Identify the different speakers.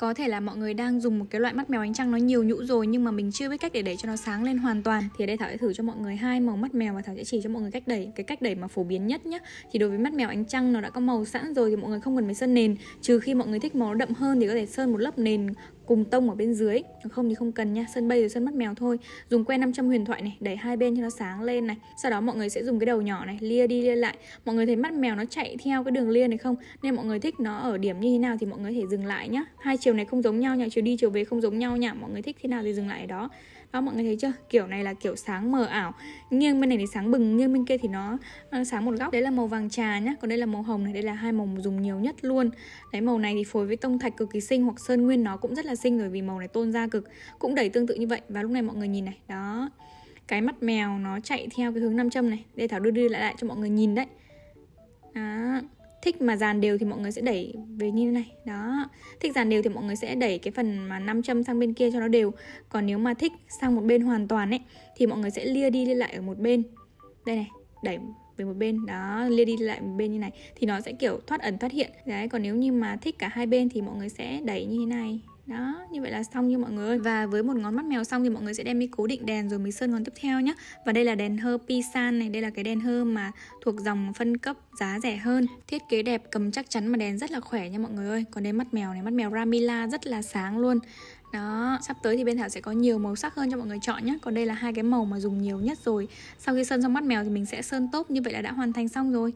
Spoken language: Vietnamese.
Speaker 1: có thể là mọi người đang dùng một cái loại mắt mèo ánh trăng nó nhiều nhũ rồi nhưng mà mình chưa biết cách để đẩy cho nó sáng lên hoàn toàn thì ở đây thảo sẽ thử cho mọi người hai màu mắt mèo và thảo sẽ chỉ cho mọi người cách đẩy cái cách đẩy mà phổ biến nhất nhá thì đối với mắt mèo ánh trăng nó đã có màu sẵn rồi thì mọi người không cần phải sơn nền trừ khi mọi người thích màu đậm hơn thì có thể sơn một lớp nền cùng tông ở bên dưới không thì không cần nha sơn bay rồi sơn mắt mèo thôi dùng que 500 huyền thoại này đẩy hai bên cho nó sáng lên này sau đó mọi người sẽ dùng cái đầu nhỏ này lia đi lia lại mọi người thấy mắt mèo nó chạy theo cái đường lia này không nên mọi người thích nó ở điểm như thế nào thì mọi người thể dừng lại nhá hai chiều này không giống nhau nha chiều đi chiều về không giống nhau nha mọi người thích thế nào thì dừng lại ở đó đó mọi người thấy chưa kiểu này là kiểu sáng mờ ảo nghiêng bên này thì sáng bừng nghiêng bên kia thì nó ờ, sáng một góc đấy là màu vàng trà nhá còn đây là màu hồng này đây là hai màu dùng nhiều nhất luôn đấy màu này thì phối với tông thạch cực kỳ xinh hoặc sơn nguyên nó cũng rất là sinh rồi vì màu này tôn da cực cũng đẩy tương tự như vậy và lúc này mọi người nhìn này đó cái mắt mèo nó chạy theo cái hướng nam châm này đây thảo đưa đi lại lại cho mọi người nhìn đấy đó thích mà dàn đều thì mọi người sẽ đẩy về như thế này đó thích dàn đều thì mọi người sẽ đẩy cái phần mà nam châm sang bên kia cho nó đều còn nếu mà thích sang một bên hoàn toàn ấy thì mọi người sẽ lia đi lia lại ở một bên đây này đẩy về một bên đó lia đi lại một bên như này thì nó sẽ kiểu thoát ẩn thoát hiện đấy còn nếu như mà thích cả hai bên thì mọi người sẽ đẩy như thế này đó như vậy là xong như mọi người và với một ngón mắt mèo xong thì mọi người sẽ đem đi cố định đèn rồi mới sơn ngón tiếp theo nhé và đây là đèn hơ pisan này đây là cái đèn hơ mà thuộc dòng phân cấp giá rẻ hơn thiết kế đẹp cầm chắc chắn mà đèn rất là khỏe nha mọi người ơi còn đây mắt mèo này mắt mèo ramila rất là sáng luôn đó sắp tới thì bên thảo sẽ có nhiều màu sắc hơn cho mọi người chọn nhé còn đây là hai cái màu mà dùng nhiều nhất rồi sau khi sơn xong mắt mèo thì mình sẽ sơn tốt như như vậy là đã hoàn thành xong rồi